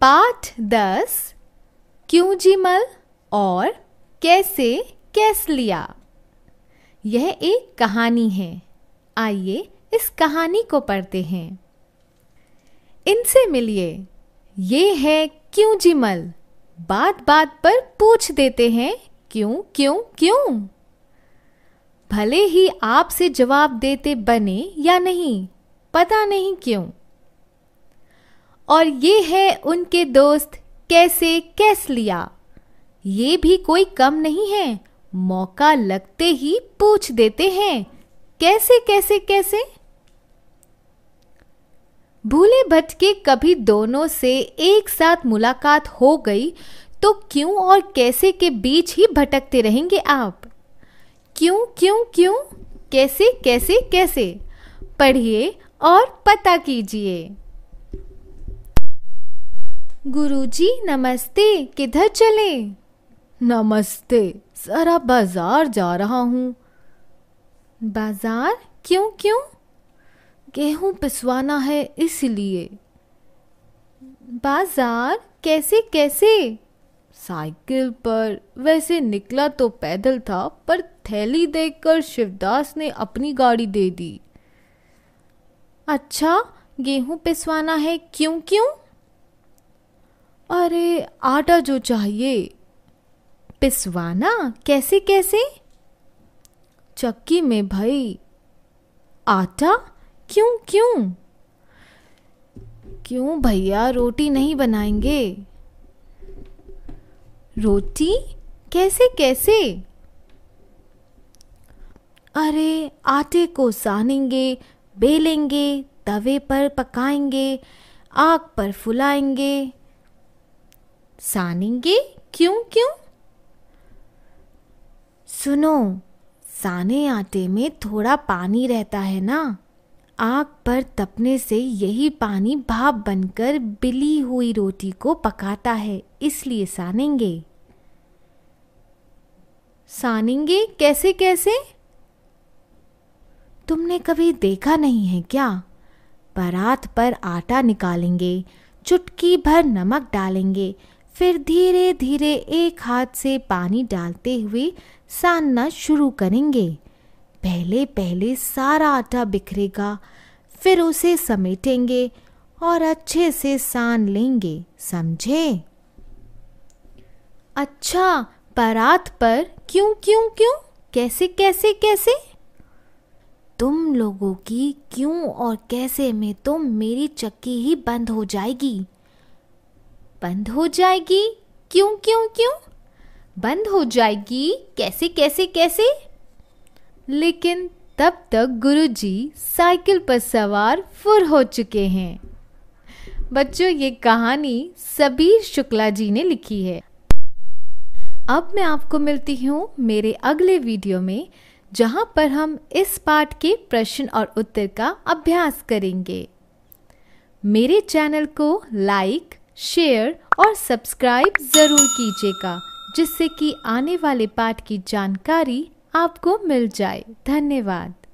पाठ दस क्यों जिमल और कैसे कैस लिया यह एक कहानी है आइए इस कहानी को पढ़ते हैं इनसे मिलिए ये है क्यों जिमल बात बात पर पूछ देते हैं क्यों क्यों क्यों भले ही आपसे जवाब देते बने या नहीं पता नहीं क्यों और ये है उनके दोस्त कैसे कैस लिया ये भी कोई कम नहीं है मौका लगते ही पूछ देते हैं कैसे कैसे कैसे भूले भटके कभी दोनों से एक साथ मुलाकात हो गई तो क्यों और कैसे के बीच ही भटकते रहेंगे आप क्यों क्यों क्यों कैसे कैसे कैसे पढ़िए और पता कीजिए गुरुजी नमस्ते किधर चले नमस्ते जरा बाजार जा रहा हूँ बाजार क्यों क्यों गेहूँ पिसवाना है इसलिए बाजार कैसे कैसे साइकिल पर वैसे निकला तो पैदल था पर थैली देखकर शिवदास ने अपनी गाड़ी दे दी अच्छा गेहूँ पिसवाना है क्यों क्यों अरे आटा जो चाहिए पिसवाना कैसे कैसे चक्की में भाई आटा क्यों क्यों क्यों भैया रोटी नहीं बनाएंगे रोटी कैसे कैसे अरे आटे को सानेंगे बेलेंगे तवे पर पकाएंगे आग पर फुलाएंगे सानेंगे क्यों क्यों सुनो साने आटे में थोड़ा पानी रहता है ना आग पर तपने से यही पानी भाप बनकर बिली हुई रोटी को पकाता है इसलिए सानेंगे सानेंगे कैसे कैसे तुमने कभी देखा नहीं है क्या परात पर आटा निकालेंगे चुटकी भर नमक डालेंगे फिर धीरे धीरे एक हाथ से पानी डालते हुए सानना शुरू करेंगे पहले पहले सारा आटा बिखरेगा फिर उसे समेटेंगे और अच्छे से सान लेंगे समझे अच्छा परात पर क्यों क्यों क्यों कैसे कैसे कैसे तुम लोगों की क्यों और कैसे में तो मेरी चक्की ही बंद हो जाएगी बंद हो जाएगी क्यों क्यों क्यों बंद हो जाएगी कैसे कैसे कैसे लेकिन तब तक गुरुजी साइकिल पर सवार फुर हो चुके हैं बच्चों ये कहानी सबीर शुक्ला जी ने लिखी है अब मैं आपको मिलती हूँ मेरे अगले वीडियो में जहाँ पर हम इस पाठ के प्रश्न और उत्तर का अभ्यास करेंगे मेरे चैनल को लाइक शेयर और सब्सक्राइब ज़रूर कीजिएगा जिससे कि आने वाले पाठ की जानकारी आपको मिल जाए धन्यवाद